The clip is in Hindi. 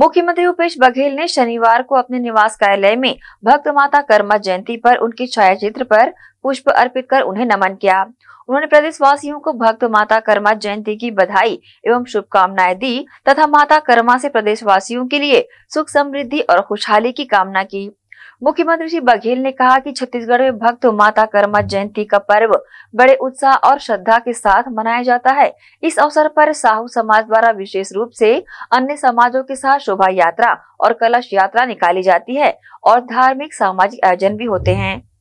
मुख्यमंत्री भूपेश बघेल ने शनिवार को अपने निवास कार्यालय में भक्त माता कर्मा जयंती पर उनके छायाचित्र पर पुष्प अर्पित कर उन्हें नमन किया उन्होंने प्रदेशवासियों को भक्त माता कर्मा जयंती की बधाई एवं शुभकामनाएं दी तथा माता कर्मा से प्रदेशवासियों के लिए सुख समृद्धि और खुशहाली की कामना की मुख्यमंत्री श्री बघेल ने कहा कि छत्तीसगढ़ में भक्त माता कर्मा जयंती का पर्व बड़े उत्साह और श्रद्धा के साथ मनाया जाता है इस अवसर पर साहू समाज द्वारा विशेष रूप से अन्य समाजों के साथ शोभा यात्रा और कलश यात्रा निकाली जाती है और धार्मिक सामाजिक आयोजन भी होते हैं